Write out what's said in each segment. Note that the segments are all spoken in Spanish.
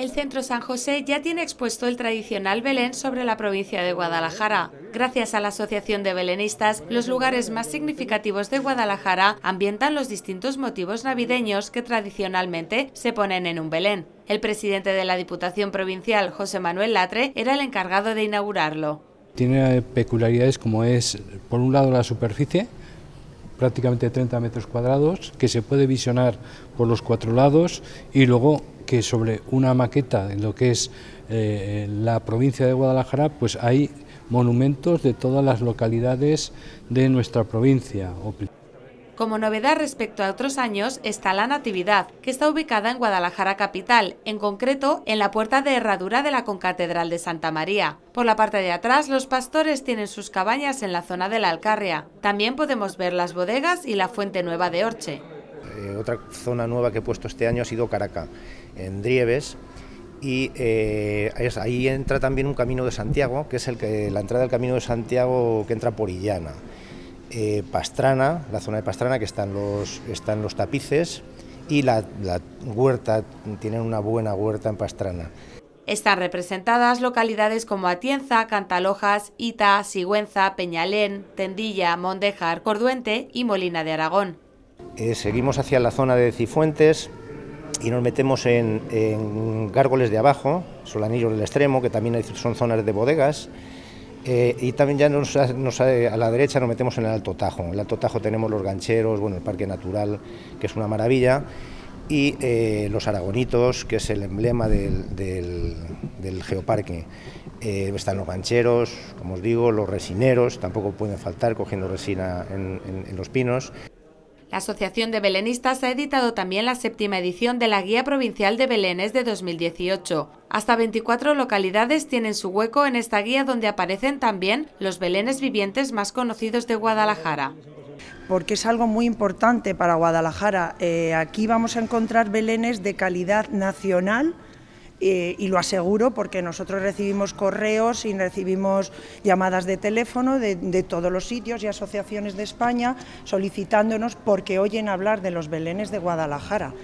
El Centro San José ya tiene expuesto el tradicional Belén sobre la provincia de Guadalajara. Gracias a la Asociación de Belenistas, los lugares más significativos de Guadalajara ambientan los distintos motivos navideños que tradicionalmente se ponen en un Belén. El presidente de la Diputación Provincial, José Manuel Latre, era el encargado de inaugurarlo. Tiene peculiaridades como es, por un lado, la superficie, prácticamente 30 metros cuadrados, que se puede visionar por los cuatro lados y luego que sobre una maqueta de lo que es eh, eh, la provincia de Guadalajara, pues hay monumentos de todas las localidades de nuestra provincia. Como novedad respecto a otros años está la Natividad, que está ubicada en Guadalajara capital, en concreto en la puerta de herradura de la Concatedral de Santa María. Por la parte de atrás, los pastores tienen sus cabañas en la zona de la Alcarria. También podemos ver las bodegas y la Fuente Nueva de Orche. Eh, otra zona nueva que he puesto este año ha sido Caraca, en Drieves. Y eh, ahí entra también un camino de Santiago, que es la entrada del camino de Santiago que entra por Illana. Eh, Pastrana, la zona de Pastrana, que están los, están los tapices, y la, la huerta, tienen una buena huerta en Pastrana. Están representadas localidades como Atienza, Cantalojas, Ita, Sigüenza, Peñalén, Tendilla, Mondejar, Corduente y Molina de Aragón. Eh, seguimos hacia la zona de Cifuentes y nos metemos en, Gárgoles de abajo, Solanillos del Extremo, que también son zonas de bodegas. Eh, y también ya a la derecha nos metemos en el Alto Tajo. En el Alto Tajo tenemos los gancheros, bueno, el Parque Natural, que es una maravilla, y eh, los aragonitos, que es el emblema del, geoparque. están los gancheros, como os digo, los resineros, tampoco pueden faltar cogiendo resina en los pinos. La Asociación de Belenistas ha editado también la séptima edición de la Guía Provincial de Belenes de 2018. Hasta 24 localidades tienen su hueco en esta guía donde aparecen también los belenes vivientes más conocidos de Guadalajara porque es algo muy importante para Guadalajara. Eh, aquí vamos a encontrar belenes de calidad nacional eh, y lo aseguro porque nosotros recibimos correos y recibimos llamadas de teléfono de, todos los sitios y asociaciones de España solicitándonos porque oyen hablar de los belenes de Guadalajara.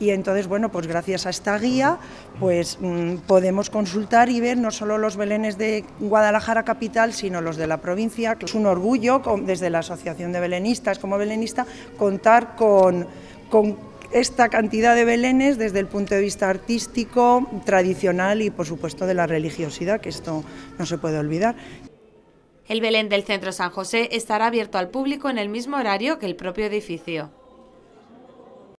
Y entonces, bueno, pues gracias a esta guía, pues mm, podemos consultar y ver no solo los belenes de Guadalajara capital, sino los de la provincia. Es un orgullo, desde la Asociación de Belenistas como belenista, contar con, con esta cantidad de belenes desde el punto de vista artístico, tradicional y por supuesto de la religiosidad, que esto no se puede olvidar. El Belén del Centro San José estará abierto al público en el mismo horario que el propio edificio.